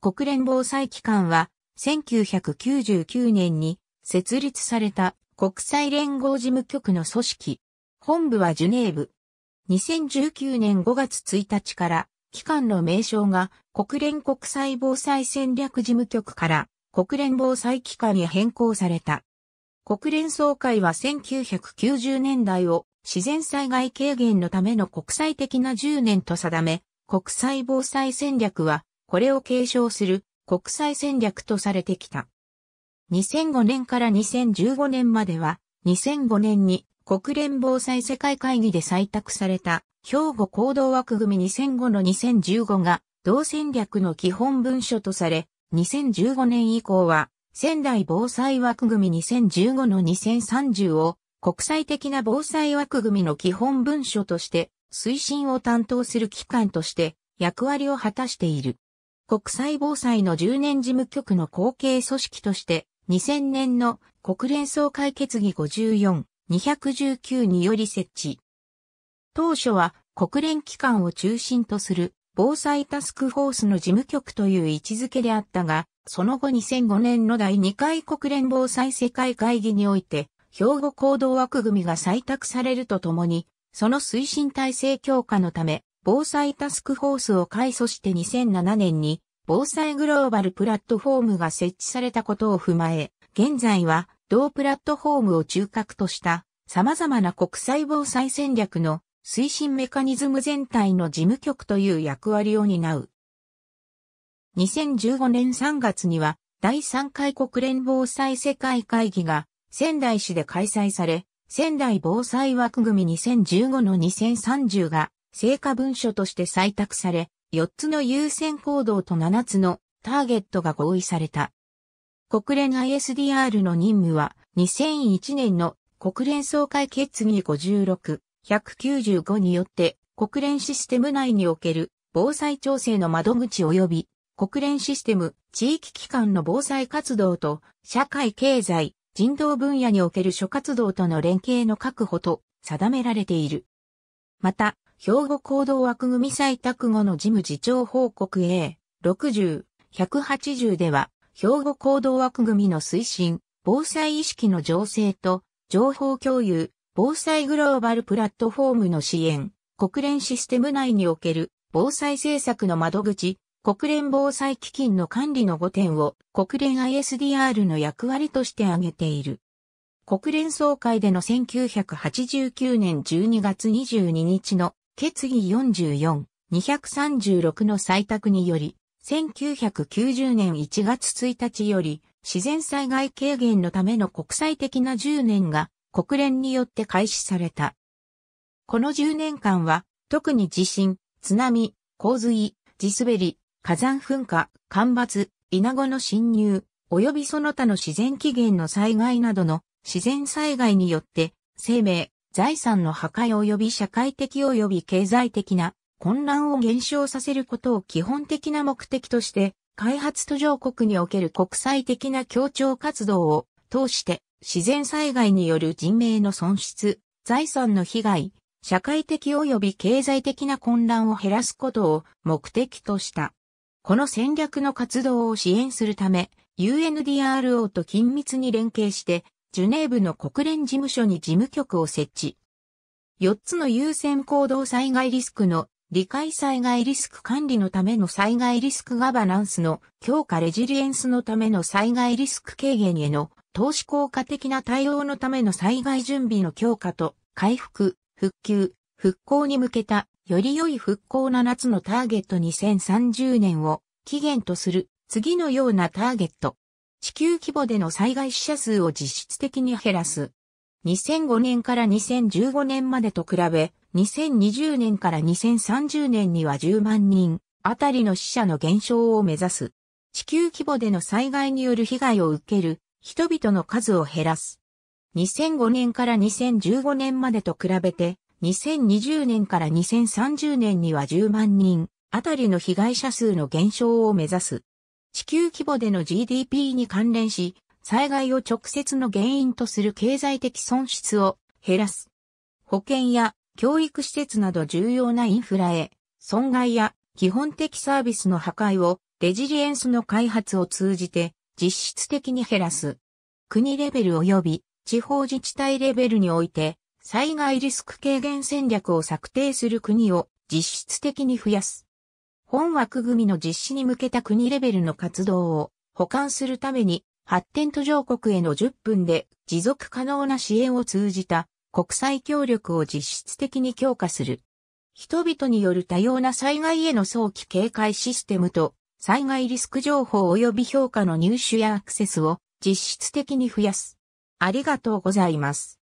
国連防災機関は1999年に設立された国際連合事務局の組織。本部はジュネーブ。2019年5月1日から機関の名称が国連国際防災戦略事務局から国連防災機関に変更された。国連総会は1990年代を自然災害軽減のための国際的な10年と定め、国際防災戦略はこれを継承する国際戦略とされてきた。2005年から2015年までは、2005年に国連防災世界会議で採択された兵庫行動枠組み2005の2015が同戦略の基本文書とされ、2015年以降は仙台防災枠組み2015の2030を国際的な防災枠組みの基本文書として推進を担当する機関として役割を果たしている。国際防災の10年事務局の後継組織として、2000年の国連総会決議54、219により設置。当初は国連機関を中心とする防災タスクフォースの事務局という位置づけであったが、その後2005年の第2回国連防災世界会議において、兵庫行動枠組みが採択されるとともに、その推進体制強化のため、防災タスクフォースを開祖して2007年に防災グローバルプラットフォームが設置されたことを踏まえ、現在は同プラットフォームを中核とした様々な国際防災戦略の推進メカニズム全体の事務局という役割を担う。2015年3月には第3回国連防災世界会議が仙台市で開催され、仙台防災枠組み2015の2030が成果文書として採択され、4つの優先行動と7つのターゲットが合意された。国連 ISDR の任務は2001年の国連総会決議56、195によって国連システム内における防災調整の窓口及び国連システム地域機関の防災活動と社会経済人道分野における諸活動との連携の確保と定められている。また、兵庫行動枠組採択後の事務次長報告 A、60、180では、兵庫行動枠組の推進、防災意識の醸成と、情報共有、防災グローバルプラットフォームの支援、国連システム内における防災政策の窓口、国連防災基金の管理の5点を国連 ISDR の役割として挙げている。国連総会での1989年12月22日の決議44、236の採択により、1990年1月1日より、自然災害軽減のための国際的な10年が国連によって開始された。この10年間は、特に地震、津波、洪水、地滑り、火山噴火、干ばつ、稲子の侵入、及びその他の自然起源の災害などの自然災害によって生命、財産の破壊及び社会的及び経済的な混乱を減少させることを基本的な目的として、開発途上国における国際的な協調活動を通して自然災害による人命の損失、財産の被害、社会的及び経済的な混乱を減らすことを目的とした。この戦略の活動を支援するため、UNDRO と緊密に連携してジュネーブの国連事務所に事務局を設置。4つの優先行動災害リスクの理解災害リスク管理のための災害リスクガバナンスの強化レジリエンスのための災害リスク軽減への投資効果的な対応のための災害準備の強化と回復、復旧、復興に向けたより良い復興7つのターゲット2030年を期限とする次のようなターゲット。地球規模での災害死者数を実質的に減らす。2005年から2015年までと比べ、2020年から2030年には10万人あたりの死者の減少を目指す。地球規模での災害による被害を受ける人々の数を減らす。2005年から2015年までと比べて、2020年から2030年には10万人あたりの被害者数の減少を目指す。地球規模での GDP に関連し、災害を直接の原因とする経済的損失を減らす。保険や教育施設など重要なインフラへ、損害や基本的サービスの破壊をレジリエンスの開発を通じて実質的に減らす。国レベル及び地方自治体レベルにおいて災害リスク軽減戦略を策定する国を実質的に増やす。本枠組みの実施に向けた国レベルの活動を補完するために発展途上国への10分で持続可能な支援を通じた国際協力を実質的に強化する。人々による多様な災害への早期警戒システムと災害リスク情報及び評価の入手やアクセスを実質的に増やす。ありがとうございます。